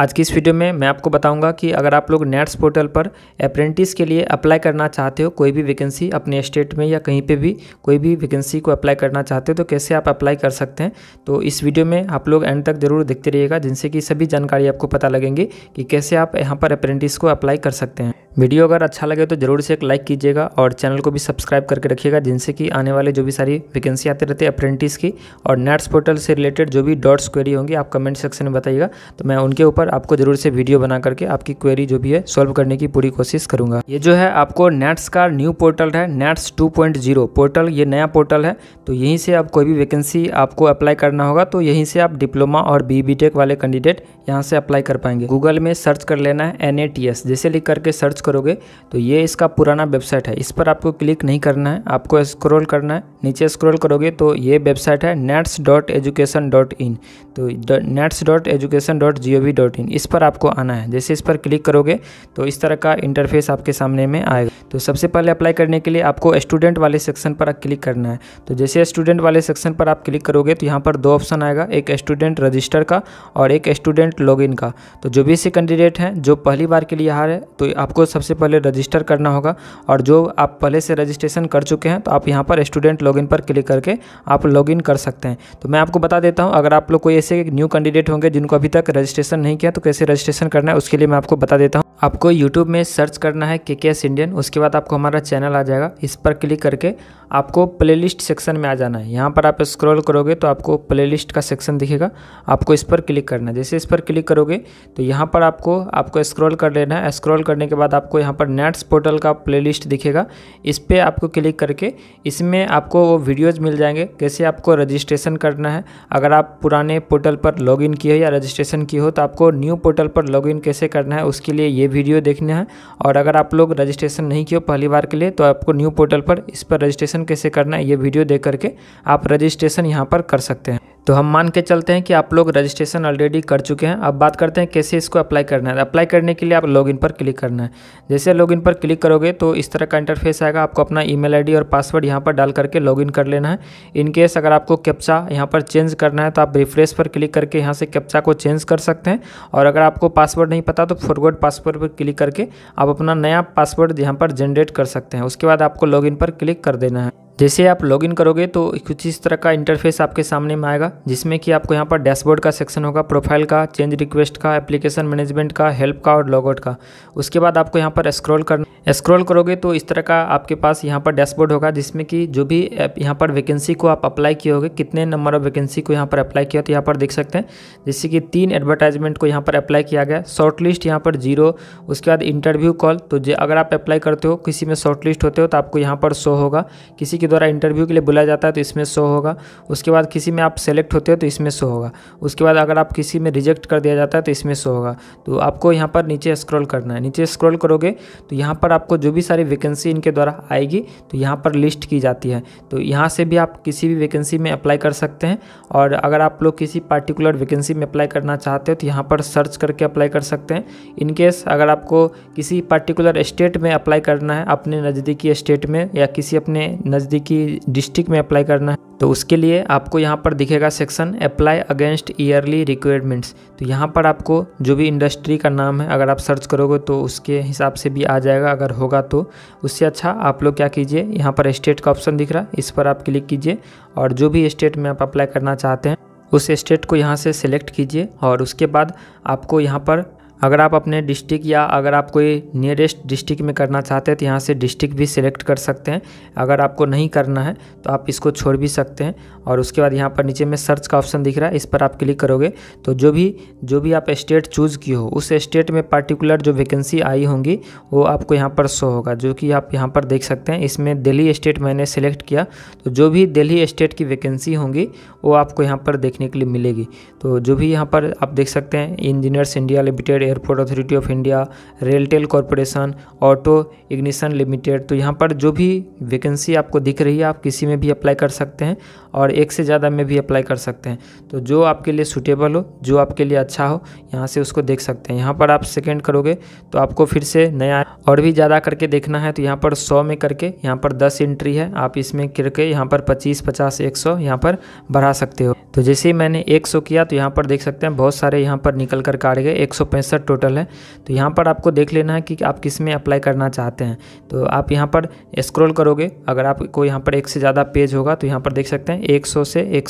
आज की इस वीडियो में मैं आपको बताऊंगा कि अगर आप लोग नेट्स पोर्टल पर अप्रेंटिस के लिए अप्लाई करना चाहते हो कोई भी वैकेंसी अपने स्टेट में या कहीं पे भी कोई भी वैकेंसी को अप्लाई करना चाहते हो तो कैसे आप अप्लाई कर सकते हैं तो इस वीडियो में आप लोग एंड तक ज़रूर देखते रहिएगा जिनसे कि सभी जानकारी आपको पता लगेंगे कि कैसे आप यहाँ पर अप्रेंटिस को अप्लाई कर सकते हैं वीडियो अगर अच्छा लगे तो ज़रूर से एक लाइक कीजिएगा और चैनल को भी सब्सक्राइब करके रखिएगा जिनसे कि आने वाले जो भी सारी वैकेंसी आते रहते हैं अप्रेंटिस की और नेट्स पोर्टल से रिलेटेड जो भी डॉट्स क्वेरी होंगी आप कमेंट सेक्शन में बताइएगा तो मैं उनके ऊपर आपको ज़रूर से वीडियो बना करके आपकी क्वेरी जो भी है सॉल्व करने की पूरी कोशिश करूँगा ये जो है आपको नेट्स का न्यू पोर्टल है नेट्स टू पोर्टल ये नया पोर्टल है तो यहीं से आप कोई भी वैकेंसी आपको अप्लाई करना होगा तो यहीं से आप डिप्लोमा और बी बी वाले कैंडिडेट यहाँ से अप्लाई कर पाएंगे गूगल में सर्च कर लेना है एन जैसे लिख करके सर्च करोगे तो ये इसका पुराना वेबसाइट है इस पर आपको क्लिक नहीं करना है आपको स्क्रॉल करना है नीचे स्क्रॉल करोगे तो ये वेबसाइट है NATS dot education dot in तो NATS dot education dot G O V dot in इस पर आपको आना है जैसे इस पर क्लिक करोगे तो इस तरह का इंटरफेस आपके सामने में आएगा तो सबसे पहले अप्लाई करने के लिए आपको स्टूडेंट वाले सेक्शन पर क्लिक करना है तो जैसे स्टूडेंट वाले सेक्शन पर आप क्लिक करोगे तो यहाँ पर दो ऑप्शन आएगा एक स्टूडेंट रजिस्टर का और एक स्टूडेंट लॉगिन का तो जो भी से कैंडिडेट हैं जो पहली बार के लिए आ रहे तो आपको सबसे पहले रजिस्टर करना होगा और जो आप पहले से रजिस्ट्रेशन कर चुके हैं तो आप यहाँ पर स्टूडेंट लॉगिन पर क्लिक करके आप लॉगिन कर सकते हैं तो मैं आपको बता देता हूँ अगर आप लोग कोई ऐसे न्यू कैंडिडेट होंगे जिनको अभी तक रजिस्ट्रेशन नहीं किया तो कैसे रजिस्ट्रेशन करना है उसके लिए मैं आपको बता देता हूँ आपको यूट्यूब में सर्च करना है के के एस इंडियन उसके बाद आपको हमारा चैनल आ जाएगा इस पर क्लिक करके आपको प्लेलिस्ट सेक्शन में आ जाना है यहाँ पर आप स्क्रॉल करोगे तो आपको प्लेलिस्ट का सेक्शन दिखेगा आपको इस पर क्लिक करना है जैसे इस पर क्लिक करोगे तो यहाँ पर आपको आपको स्क्रॉल कर लेना है स्क्रॉल करने के बाद आपको यहाँ पर नेट्स पोर्टल का लिस्ट दिखेगा इस पर आपको क्लिक करके इसमें आपको वो वीडियोज़ मिल जाएंगे कैसे आपको रजिस्ट्रेशन करना है अगर आप पुराने पोर्टल पर लॉग इन किए या रजिस्ट्रेशन किए हो तो आपको न्यू पोर्टल पर लॉग इन कैसे करना है उसके लिए ये वीडियो देखना है और अगर आप लोग रजिस्ट्रेशन नहीं किए पहली बार के लिए तो आपको न्यू पोर्टल पर इस पर रजिस्ट्रेशन कैसे करना है ये वीडियो देख करके आप रजिस्ट्रेशन यहाँ पर कर सकते हैं तो हम मान के चलते हैं कि आप लोग रजिस्ट्रेशन ऑलरेडी कर चुके हैं अब बात करते हैं कैसे इसको अप्लाई करना है अप्लाई करने के लिए आप लॉगिन पर क्लिक करना है जैसे लॉगिन पर क्लिक करोगे तो इस तरह का इंटरफेस आएगा आपको अपना ईमेल आईडी और पासवर्ड यहाँ पर डाल करके लॉगिन कर लेना है इनकेस अगर आपको कैप्चा यहाँ पर चेंज करना है तो आप रिफ्रेश पर क्लिक करके यहाँ से कैप्चा को चेंज कर सकते हैं और अगर आपको पासवर्ड नहीं पता तो फॉरवर्ड पासवर्ड पर क्लिक करके आप अपना नया पासवर्ड यहाँ पर जनरेट कर सकते हैं उसके बाद आपको इन पर क्लिक कर देना है जैसे आप लॉगिन करोगे तो कुछ इस तरह का इंटरफेस आपके सामने में आएगा जिसमें कि आपको यहाँ पर डैशबोर्ड का सेक्शन होगा प्रोफाइल का चेंज रिक्वेस्ट का एप्लीकेशन मैनेजमेंट का हेल्प का और लॉगआउट का उसके बाद आपको यहाँ पर स्क्रॉल करना स्क्रॉल करोगे तो इस तरह का आपके पास यहाँ पर डैशबोर्ड होगा जिसमें कि जो भी यहाँ पर वैकेंसी को आप अप्लाई किए होगे कितने नंबर ऑफ वैकेंसी को यहाँ पर अप्लाई किया तो यहाँ पर देख सकते हैं जैसे कि तीन एडवर्टाइजमेंट को यहाँ पर अप्लाई किया गया शॉर्ट लिस्ट यहाँ पर जीरो उसके बाद इंटरव्यू कॉल तो अगर आप अप्लाई करते हो किसी में शॉर्ट लिस्ट होते हो तो आपको यहाँ पर शो होगा किसी के द्वारा इंटरव्यू के लिए बुलाया जाता है तो इसमें शो होगा उसके बाद किसी में आप सेलेक्ट होते हो तो इसमें शो होगा उसके बाद अगर आप किसी में रिजेक्ट कर दिया जाता है तो इसमें शो होगा तो आपको यहाँ पर नीचे स्क्रॉल करना है नीचे स्क्रॉल करोगे तो यहाँ पर आपको जो भी सारी वैकेंसी इनके द्वारा आएगी तो यहाँ पर लिस्ट की जाती है तो यहाँ से भी आप किसी भी वैकेंसी में अप्लाई कर सकते हैं और अगर आप लोग किसी पार्टिकुलर वैकेंसी में अप्लाई करना चाहते हो तो यहाँ पर सर्च करके अप्लाई कर सकते हैं इनकेस अगर आपको किसी पार्टिकुलर स्टेट में अप्लाई करना है अपने नज़दीकी स्टेट में या किसी अपने नज़दीकी डिस्ट्रिक्ट में अप्लाई करना है तो उसके लिए आपको यहाँ पर दिखेगा section apply against early requirements तो यहाँ पर आपको जो भी इंडस्ट्री का नाम है अगर आप सर्च करोगे तो उसके हिसाब से भी आ जाएगा अगर होगा तो उससे अच्छा आप लोग क्या कीजिए यहाँ पर स्टेट का ऑप्शन दिख रहा है इस पर आप क्लिक कीजिए और जो भी स्टेट में आप अप्लाई करना चाहते हैं उस स्टेट को यहाँ से सेलेक्ट कीजिए और उसके बाद आपको यहाँ पर अगर आप अपने डिस्ट्रिक्ट या अगर आप कोई नियरेस्ट डिस्ट्रिक्ट में करना चाहते हैं तो यहाँ से डिस्ट्रिक्ट भी सिलेक्ट कर सकते हैं अगर आपको नहीं करना है तो आप इसको छोड़ भी सकते हैं और उसके बाद यहाँ पर नीचे में सर्च का ऑप्शन दिख रहा है इस पर आप क्लिक करोगे तो जो भी जो भी आप स्टेट चूज़ किए हो उस स्टेट में पर्टिकुलर जो वैकेंसी आई होंगी वो आपको यहाँ पर शो होगा जो कि आप यहाँ पर देख सकते हैं इसमें दिल्ली स्टेट मैंने सेलेक्ट किया तो जो भी दिल्ली स्टेट की वैकेंसी होंगी वो आपको यहाँ पर देखने के लिए मिलेगी तो जो भी यहाँ पर आप देख सकते हैं engineers India limited airport authority of India RailTel corporation auto ignition limited तो यहाँ पर जो भी वैकेंसी आपको दिख रही है आप किसी में भी अप्लाई कर सकते हैं और एक से ज़्यादा में भी अप्लाई कर सकते हैं तो जो आपके लिए सूटेबल हो जो आपके लिए अच्छा हो यहाँ से उसको देख सकते हैं यहाँ पर आप सेकेंड करोगे तो आपको फिर से नया और भी ज़्यादा करके देखना है तो यहाँ पर सौ में करके यहाँ पर दस एंट्री है आप इसमें करके यहाँ पर पच्चीस पचास एक सौ यहाँ पर बढ़ा लगा सकते हो तो जैसे ही मैंने 100 किया तो यहाँ पर देख सकते हैं बहुत सारे यहाँ पर निकल कर काट गए एक टोटल है तो यहाँ पर आपको देख लेना है कि आप किस में अप्लाई करना चाहते हैं तो आप यहाँ पर स्क्रॉल करोगे अगर आपको यहाँ पर एक से ज़्यादा पेज होगा तो यहाँ पर देख सकते हैं 100 से एक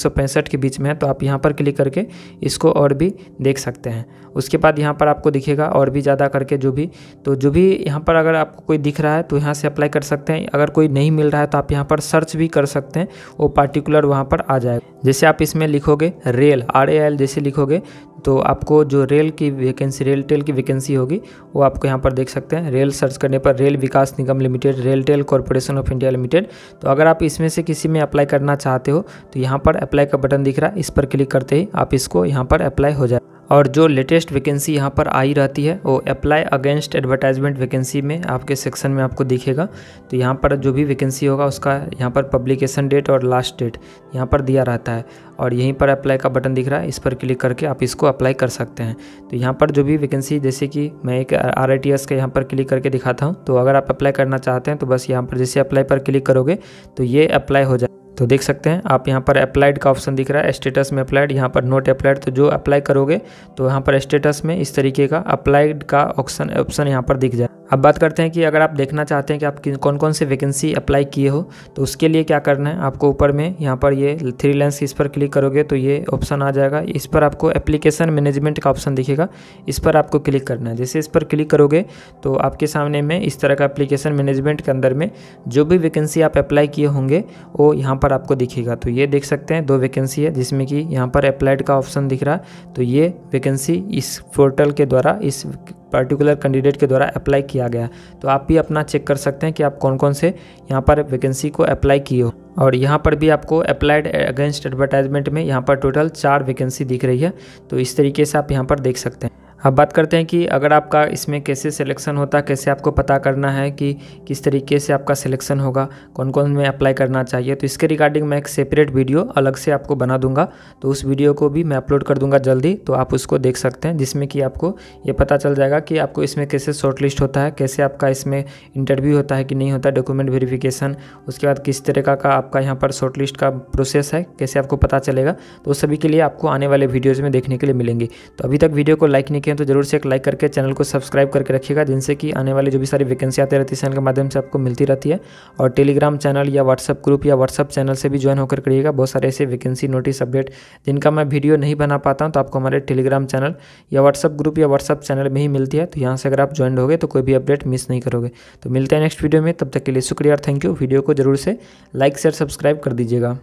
के बीच में है तो आप यहाँ पर क्लिक करके इसको और भी देख सकते हैं उसके बाद यहाँ पर आपको दिखेगा और भी ज़्यादा करके जो भी तो जो भी यहाँ पर अगर आपको कोई दिख रहा है तो यहाँ से अप्लाई कर सकते हैं अगर कोई नहीं मिल रहा है तो आप यहाँ पर सर्च भी कर सकते हैं वो पार्टिकुलर वहाँ पर आ जाएगा जैसे जैसे आप इसमें लिखोगे रेल आर ए एल जैसे लिखोगे तो आपको जो रेल की वैकेंसी रेल टेल की वैकेंसी होगी वो आपको यहाँ पर देख सकते हैं रेल सर्च करने पर rail Vikas Nigam limited RailTel corporation of India limited तो अगर आप इसमें से किसी में अप्लाई करना चाहते हो तो यहाँ पर अप्लाई का बटन दिख रहा है इस पर क्लिक करते ही आप इसको यहाँ पर अप्लाई हो जाए और जो लेटेस्ट वैकेंसी यहाँ पर आई रहती है वो अप्लाई अगेंस्ट एडवर्टाइजमेंट वैकेंसी में आपके सेक्शन में आपको दिखेगा तो यहाँ पर जो भी वैकेंसी होगा उसका यहाँ पर पब्लिकेशन डेट और लास्ट डेट यहाँ पर दिया रहता है और यहीं पर अप्लाई का बटन दिख रहा है इस पर क्लिक करके आप इसको अप्लाई कर सकते हैं तो यहाँ पर जो भी वैकेंसी जैसे कि मैं एक आर आई टी एस का यहाँ पर क्लिक करके दिखाता हूँ तो अगर आप अप्लाई करना चाहते हैं तो बस यहाँ पर जैसे अप्लाई पर क्लिक करोगे तो ये अप्लाई हो जाए तो देख सकते हैं आप यहाँ पर अप्लाइड का ऑप्शन दिख रहा है स्टेटस में अप्लाइड यहाँ पर नोट अप्लाइड तो जो अप्लाई करोगे तो यहाँ पर स्टेटस में इस तरीके का अप्लाइड का ऑप्शन ऑप्शन यहाँ पर दिख जाए अब बात करते हैं कि अगर आप देखना चाहते हैं कि आप कौन कौन से वैकेंसी अप्लाई किए हो तो उसके लिए क्या करना है आपको ऊपर में यहाँ पर ये थ्री लेंस इस पर क्लिक करोगे तो ये ऑप्शन आ जाएगा इस पर आपको एप्लीकेशन मैनेजमेंट का ऑप्शन दिखेगा इस पर आपको क्लिक करना है जैसे इस पर क्लिक करोगे तो आपके सामने में इस तरह का एप्लीकेशन मैनेजमेंट के अंदर में जो भी वैकेंसी आप अप्लाई किए होंगे वो यहाँ पर पर आपको दिखेगा तो ये देख सकते हैं दो वैकेंसी है जिसमें कि यहाँ पर अप्लाइड का ऑप्शन दिख रहा है तो ये वैकेंसी इस पोर्टल के द्वारा इस पर्टिकुलर कैंडिडेट के द्वारा अप्लाई किया गया तो आप भी अपना चेक कर सकते हैं कि आप कौन कौन से यहाँ पर वैकेंसी को अप्लाई किए हो और यहाँ पर भी आपको अप्लाइड अगेंस्ट एडवर्टाइजमेंट में यहाँ पर टोटल चार वैकेंसी दिख रही है तो इस तरीके से आप यहाँ पर देख सकते हैं अब बात करते हैं कि अगर आपका इसमें कैसे सिलेक्शन होता है कैसे आपको पता करना है कि किस तरीके से आपका सिलेक्शन होगा कौन कौन में अप्लाई करना चाहिए तो इसके रिगार्डिंग मैं एक सेपरेट वीडियो अलग से आपको बना दूंगा तो उस वीडियो को भी मैं अपलोड कर दूंगा जल्दी तो आप उसको देख सकते हैं जिसमें कि आपको ये पता चल जाएगा कि आपको इसमें कैसे शॉर्टलिस्ट होता है कैसे आपका इसमें इंटरव्यू होता है कि नहीं होता डॉक्यूमेंट वेरिफिकेशन उसके बाद किस तरीका का आपका यहाँ पर शॉर्टलिस्ट का प्रोसेस है कैसे आपको पता चलेगा तो सभी के लिए आपको आने वाले वीडियोज़ में देखने के लिए मिलेंगे तो अभी तक वीडियो को लाइक नहीं किए हैं तो जरूर से एक लाइक करके चैनल को सब्सक्राइब करके रखिएगा जिनसे कि आने वाली जो भी सारी वैकेंसी आती रहती है चैनल के माध्यम से आपको मिलती रहती है और टेलीग्राम चैनल या व्हाट्सअप ग्रुप या व्हाट्सअप चैनल से भी ज्वाइन होकर करिएगा बहुत सारे ऐसे वैकेंसी नोटिस अपडेट जिनका मैं वीडियो नहीं बना पाता हूँ तो आपको हमारे टेलीग्राम चैनल या व्हाट्सअप ग्रुप या व्हाट्सअप चैनल में ही मिलती है तो यहाँ से अगर आप ज्वाइन होगे तो कोई भी अपडेट मिस नहीं करोगे तो मिलते हैं नेक्स्ट वीडियो में तब तक के लिए शुक्रिया और थैंक यू वीडियो को जरूर से लाइक शेयर सब्सक्राइब कर दीजिएगा